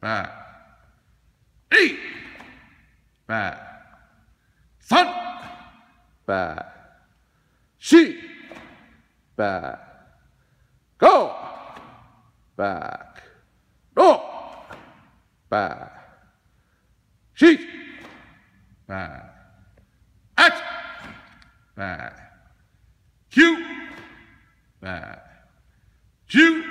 back, eight, back, front, back, she, back, go, back, door, back, sheet, back, act, back, cue, back, cue,